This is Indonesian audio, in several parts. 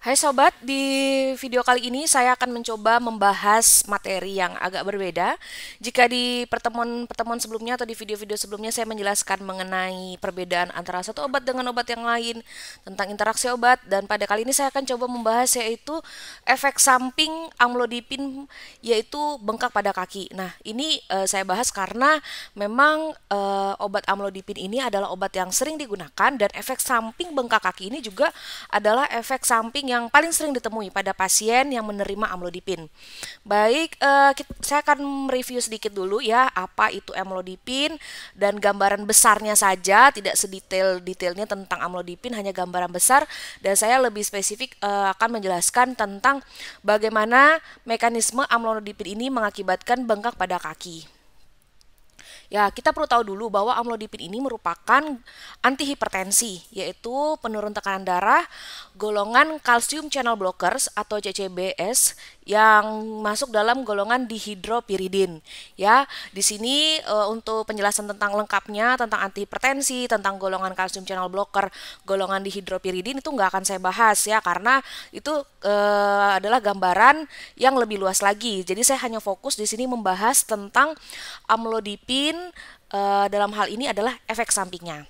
Hai sobat, di video kali ini saya akan mencoba membahas materi yang agak berbeda. Jika di pertemuan-pertemuan sebelumnya atau di video-video sebelumnya saya menjelaskan mengenai perbedaan antara satu obat dengan obat yang lain, tentang interaksi obat dan pada kali ini saya akan coba membahas yaitu efek samping amlodipin yaitu bengkak pada kaki. Nah, ini e, saya bahas karena memang e, obat amlodipin ini adalah obat yang sering digunakan dan efek samping bengkak kaki ini juga adalah efek samping yang paling sering ditemui pada pasien yang menerima amlodipin. Baik, eh, saya akan mereview sedikit dulu ya apa itu amlodipin dan gambaran besarnya saja, tidak sedetail-detailnya tentang amlodipin, hanya gambaran besar dan saya lebih spesifik eh, akan menjelaskan tentang bagaimana mekanisme amlodipin ini mengakibatkan bengkak pada kaki. Ya, kita perlu tahu dulu bahwa amlodipin ini merupakan antihipertensi, yaitu penurun tekanan darah golongan kalsium channel blockers atau CCBS yang masuk dalam golongan dihidropiridin ya. Di sini e, untuk penjelasan tentang lengkapnya tentang antihipertensi, tentang golongan kalsium channel blocker, golongan dihidropiridin itu nggak akan saya bahas ya karena itu e, adalah gambaran yang lebih luas lagi. Jadi saya hanya fokus di sini membahas tentang amlodipin e, eh, dalam hal ini adalah efek sampingnya.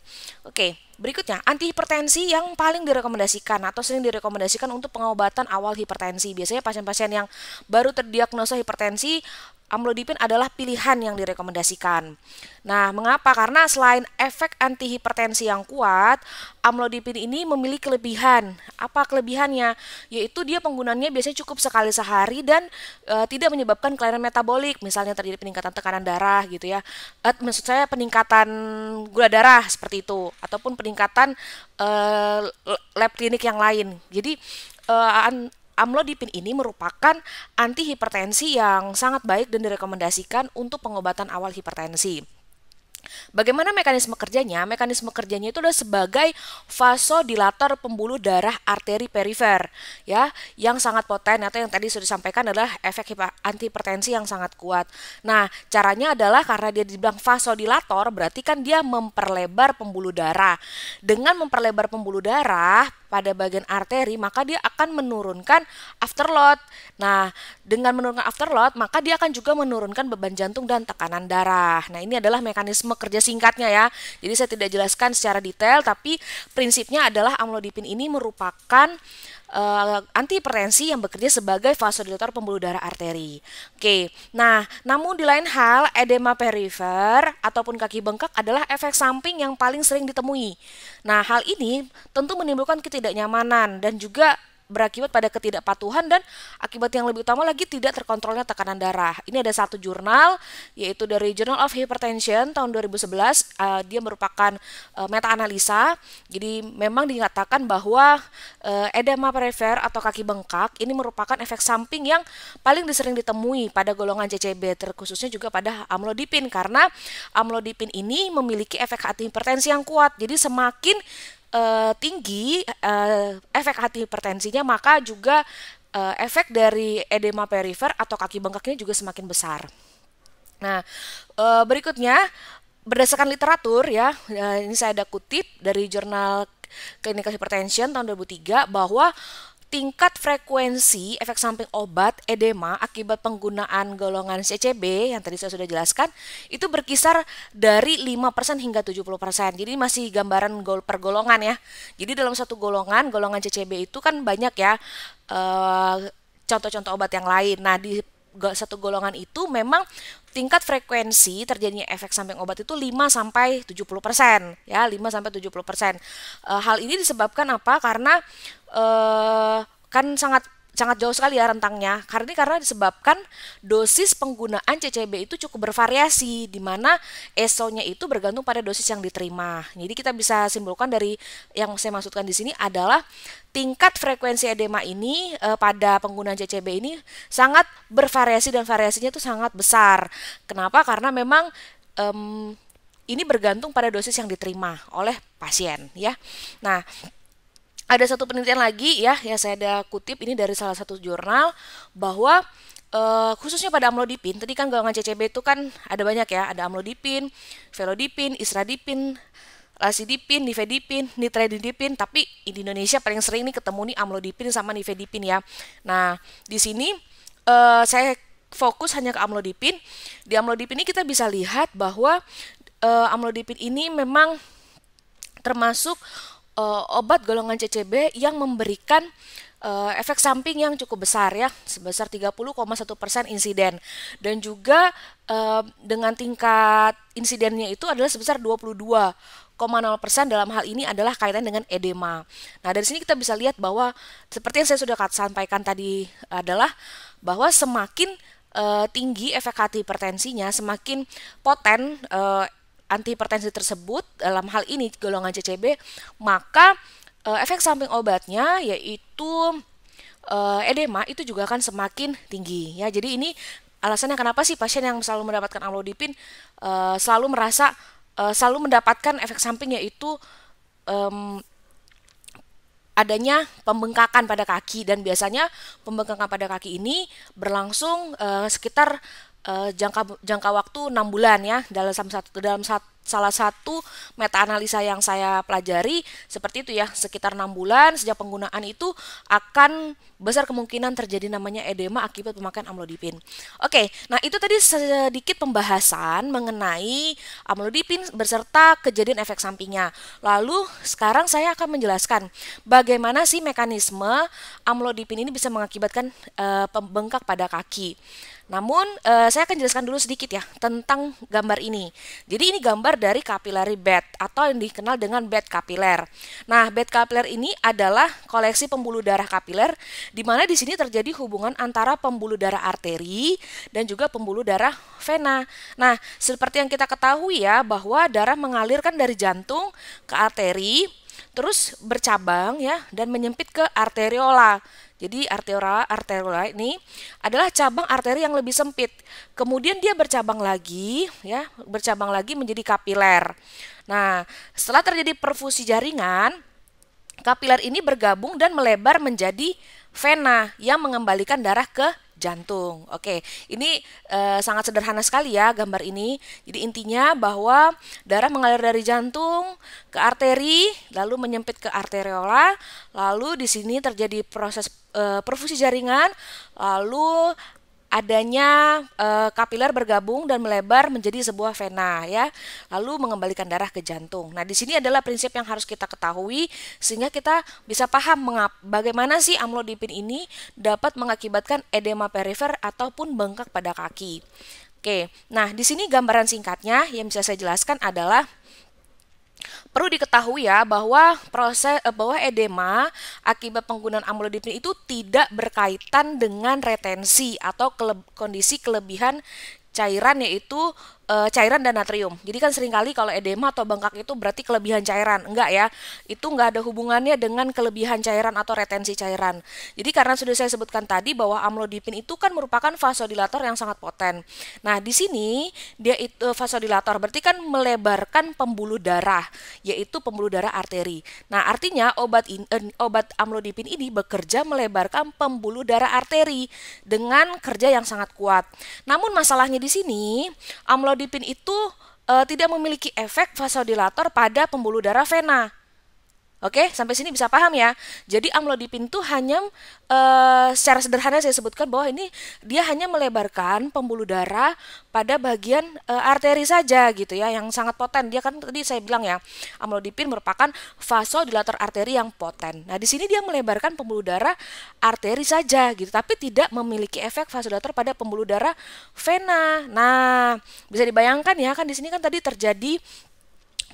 Oke. Okay. Berikutnya, antihipertensi yang paling direkomendasikan atau sering direkomendasikan untuk pengobatan awal hipertensi. Biasanya pasien-pasien yang baru terdiagnosa hipertensi, amlodipin adalah pilihan yang direkomendasikan. Nah, mengapa? Karena selain efek antihipertensi yang kuat, amlodipin ini memiliki kelebihan. Apa kelebihannya? Yaitu dia penggunaannya biasanya cukup sekali sehari dan e, tidak menyebabkan kelainan metabolik, misalnya terjadi peningkatan tekanan darah gitu ya. E, maksud saya peningkatan gula darah seperti itu ataupun peningkatan peningkatan uh, lab klinik yang lain. Jadi uh, eh, amlodipin ini merupakan antihipertensi yang sangat baik dan direkomendasikan untuk pengobatan awal hipertensi. Bagaimana mekanisme kerjanya? Mekanisme kerjanya itu adalah sebagai vasodilator pembuluh darah arteri perifer, ya, yang sangat poten atau yang tadi sudah disampaikan adalah efek antihipertensi yang sangat kuat. Nah, caranya adalah karena dia dibilang vasodilator, berarti kan dia memperlebar pembuluh darah. Dengan memperlebar pembuluh darah, pada bagian arteri, maka dia akan menurunkan afterload. Nah, dengan menurunkan afterload, maka dia akan juga menurunkan beban jantung dan tekanan darah. Nah, ini adalah mekanisme kerja singkatnya ya. Jadi saya tidak jelaskan secara detail, tapi prinsipnya adalah amlodipin ini merupakan uh, antihipertensi yang bekerja sebagai vasodilator pembuluh darah arteri. Oke, nah namun di lain hal edema perifer ataupun kaki bengkak adalah efek samping yang paling sering ditemui. Nah hal ini tentu menimbulkan ketidaknyamanan dan juga berakibat pada ketidakpatuhan dan akibat yang lebih utama lagi tidak terkontrolnya tekanan darah. Ini ada satu jurnal yaitu dari Journal of Hypertension tahun 2011 uh, eh, dia merupakan uh, eh, meta analisa. Jadi memang dinyatakan bahwa uh, edema perifer atau kaki bengkak ini merupakan efek samping yang paling disering ditemui pada golongan CCB terkhususnya juga pada amlodipin karena amlodipin ini memiliki efek hipertensi yang kuat. Jadi semakin uh, tinggi uh, efek hati hipertensinya maka juga uh, efek dari edema perifer atau kaki bengkaknya juga semakin besar. Nah, uh, berikutnya berdasarkan literatur ya, uh, ini saya ada kutip dari jurnal Clinical Hypertension tahun 2003 bahwa tingkat frekuensi efek samping obat edema akibat penggunaan golongan CCB yang tadi saya sudah jelaskan itu berkisar dari 5% hingga 70%. Jadi masih gambaran gol per golongan ya. Jadi dalam satu golongan, golongan CCB itu kan banyak ya eh, contoh-contoh obat yang lain. Nah, di satu golongan itu memang tingkat frekuensi terjadinya efek samping obat itu 5 sampai 70%, ya, 5 sampai 70%. persen eh, hal ini disebabkan apa? Karena e, kan sangat sangat jauh sekali ya rentangnya. Karena ini karena disebabkan dosis penggunaan CCB itu cukup bervariasi di mana ESO-nya itu bergantung pada dosis yang diterima. Jadi kita bisa simpulkan dari yang saya maksudkan di sini adalah tingkat frekuensi edema ini e, pada penggunaan CCB ini sangat bervariasi dan variasinya itu sangat besar. Kenapa? Karena memang ini bergantung pada dosis yang diterima oleh pasien ya. Nah, ada satu penelitian lagi ya yang saya ada kutip ini dari salah satu jurnal bahwa Uh, khususnya pada amlodipin, tadi kan golongan CCB itu kan ada banyak ya, ada amlodipin, velodipin, isradipin, lasidipin, nifedipin, nitridipin, tapi di Indonesia paling sering ini ketemu nih amlodipin sama nifedipin ya. Nah, di sini uh, saya fokus hanya ke amlodipin. Di amlodipin ini kita bisa lihat bahwa uh, amlodipin ini memang termasuk uh, obat golongan CCB yang memberikan uh, efek samping yang cukup besar ya sebesar 30,1 persen insiden dan juga uh, dengan tingkat insidennya itu adalah sebesar 22,0 persen dalam hal ini adalah kaitan dengan edema. Nah dari sini kita bisa lihat bahwa seperti yang saya sudah sampaikan tadi adalah bahwa semakin uh, tinggi efek hati hipertensinya, semakin poten uh, antihipertensi tersebut dalam hal ini golongan CCB maka e, efek samping obatnya yaitu e, edema itu juga akan semakin tinggi ya. Jadi ini alasannya kenapa sih pasien yang selalu mendapatkan amlodipin e, selalu merasa e, selalu mendapatkan efek samping yaitu e, adanya pembengkakan pada kaki dan biasanya pembengkakan pada kaki ini berlangsung e, sekitar Eh, jangka jangka waktu enam bulan ya dalam satu dalam satu salah satu meta analisa yang saya pelajari seperti itu ya sekitar enam bulan sejak penggunaan itu akan besar kemungkinan terjadi namanya edema akibat pemakaian amlodipin. Oke, nah itu tadi sedikit pembahasan mengenai amlodipin beserta kejadian efek sampingnya. Lalu sekarang saya akan menjelaskan bagaimana sih mekanisme amlodipin ini bisa mengakibatkan e, pembengkak pada kaki. Namun eh, saya akan jelaskan dulu sedikit ya tentang gambar ini. Jadi ini gambar dari capillary bed atau yang dikenal dengan bed kapiler. Nah, bed kapiler ini adalah koleksi pembuluh darah kapiler di mana di sini terjadi hubungan antara pembuluh darah arteri dan juga pembuluh darah vena. Nah, seperti yang kita ketahui ya bahwa darah mengalirkan dari jantung ke arteri terus bercabang ya dan menyempit ke arteriola jadi arteria arteria ini adalah cabang arteri yang lebih sempit. Kemudian dia bercabang lagi ya, bercabang lagi menjadi kapiler. Nah, setelah terjadi perfusi jaringan, kapiler ini bergabung dan melebar menjadi vena yang mengembalikan darah ke jantung. Oke, ini e, sangat sederhana sekali ya gambar ini. Jadi intinya bahwa darah mengalir dari jantung ke arteri, lalu menyempit ke arteriola, lalu di sini terjadi proses Eh, perfusi jaringan, lalu adanya e, kapiler bergabung dan melebar menjadi sebuah vena ya lalu mengembalikan darah ke jantung nah di sini adalah prinsip yang harus kita ketahui sehingga kita bisa paham mengap bagaimana sih amlodipin ini dapat mengakibatkan edema perifer ataupun bengkak pada kaki oke nah di sini gambaran singkatnya yang bisa saya jelaskan adalah Perlu diketahui ya bahwa proses eh, bahwa edema akibat penggunaan amlodipin itu tidak berkaitan dengan retensi atau kondisi kelebihan cairan yaitu Eh, cairan dan natrium. Jadi kan seringkali kalau edema atau bengkak itu berarti kelebihan cairan. Enggak ya. Itu enggak ada hubungannya dengan kelebihan cairan atau retensi cairan. Jadi karena sudah saya sebutkan tadi bahwa amlodipin itu kan merupakan vasodilator yang sangat poten. Nah, di sini dia itu eh, vasodilator berarti kan melebarkan pembuluh darah, yaitu pembuluh darah arteri. Nah, artinya obat in, eh, obat amlodipin ini bekerja melebarkan pembuluh darah arteri dengan kerja yang sangat kuat. Namun masalahnya di sini amlodipin Amlodipin itu uh, tidak memiliki efek vasodilator pada pembuluh darah vena. Oke, sampai sini bisa paham ya. Jadi amlodipin itu hanya e, secara sederhana saya sebutkan bahwa ini dia hanya melebarkan pembuluh darah pada bagian e, arteri saja gitu ya, yang sangat poten. Dia kan tadi saya bilang ya, amlodipin merupakan vasodilator arteri yang poten. Nah, di sini dia melebarkan pembuluh darah arteri saja gitu, tapi tidak memiliki efek vasodilator pada pembuluh darah vena. Nah, bisa dibayangkan ya kan di sini kan tadi terjadi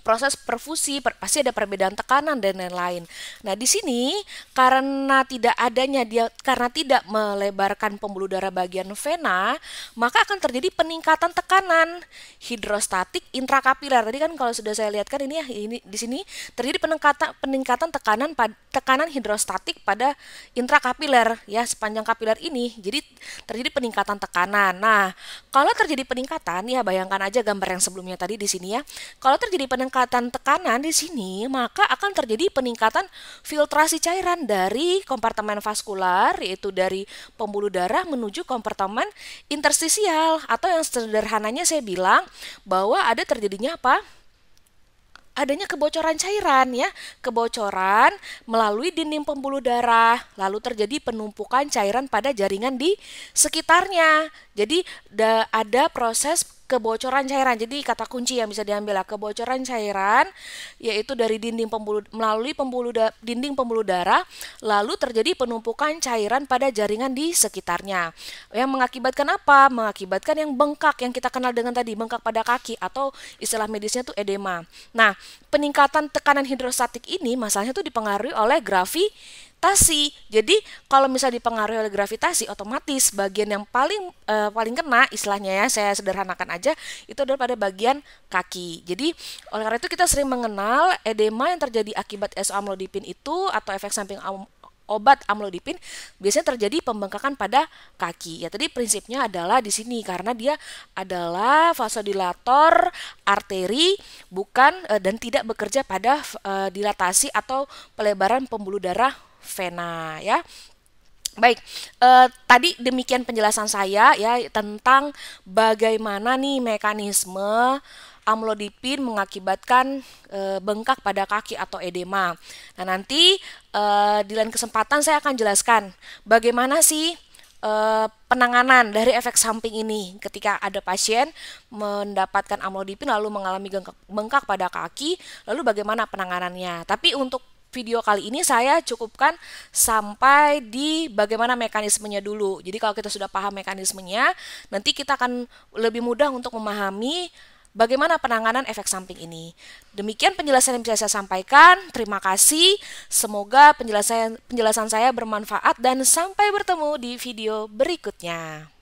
proses perfusi, per, pasti ada perbedaan tekanan dan lain-lain. Nah, di sini karena tidak adanya dia karena tidak melebarkan pembuluh darah bagian vena, maka akan terjadi peningkatan tekanan hidrostatik intrakapiler. Tadi kan kalau sudah saya lihatkan ini ya ini di sini terjadi peningkatan peningkatan tekanan tekanan hidrostatik pada intrakapiler ya sepanjang kapiler ini. Jadi terjadi peningkatan tekanan. Nah, kalau terjadi peningkatan ya bayangkan aja gambar yang sebelumnya tadi di sini ya. Kalau terjadi peningkatan peningkatan tekanan di sini, maka akan terjadi peningkatan filtrasi cairan dari kompartemen vaskular, yaitu dari pembuluh darah menuju kompartemen interstisial, atau yang sederhananya saya bilang bahwa ada terjadinya apa? adanya kebocoran cairan ya, kebocoran melalui dinding pembuluh darah, lalu terjadi penumpukan cairan pada jaringan di sekitarnya. Jadi ada proses kebocoran cairan. Jadi kata kunci yang bisa diambil lah kebocoran cairan yaitu dari dinding pembuluh melalui pembuluh da, dinding pembuluh darah lalu terjadi penumpukan cairan pada jaringan di sekitarnya. Yang mengakibatkan apa? Mengakibatkan yang bengkak yang kita kenal dengan tadi bengkak pada kaki atau istilah medisnya tuh edema. Nah, peningkatan tekanan hidrostatik ini masalahnya tuh dipengaruhi oleh gravi gravitasi. Jadi kalau misalnya dipengaruhi oleh gravitasi, otomatis bagian yang paling uh, paling kena istilahnya ya, saya sederhanakan aja, itu adalah pada bagian kaki. Jadi oleh karena itu kita sering mengenal edema yang terjadi akibat amlodipin itu atau efek samping obat amlodipin biasanya terjadi pembengkakan pada kaki. Ya tadi prinsipnya adalah di sini karena dia adalah vasodilator arteri bukan eh, dan tidak bekerja pada eh, dilatasi atau pelebaran pembuluh darah vena ya. Baik, eh, tadi demikian penjelasan saya ya tentang bagaimana nih mekanisme amlodipin mengakibatkan e, bengkak pada kaki atau edema. Nah, nanti e, di lain kesempatan saya akan jelaskan bagaimana sih e, penanganan dari efek samping ini ketika ada pasien mendapatkan amlodipin lalu mengalami bengkak pada kaki, lalu bagaimana penanganannya. Tapi untuk video kali ini saya cukupkan sampai di bagaimana mekanismenya dulu. Jadi kalau kita sudah paham mekanismenya, nanti kita akan lebih mudah untuk memahami bagaimana penanganan efek samping ini. Demikian penjelasan yang bisa saya sampaikan. Terima kasih. Semoga penjelasan penjelasan saya bermanfaat dan sampai bertemu di video berikutnya.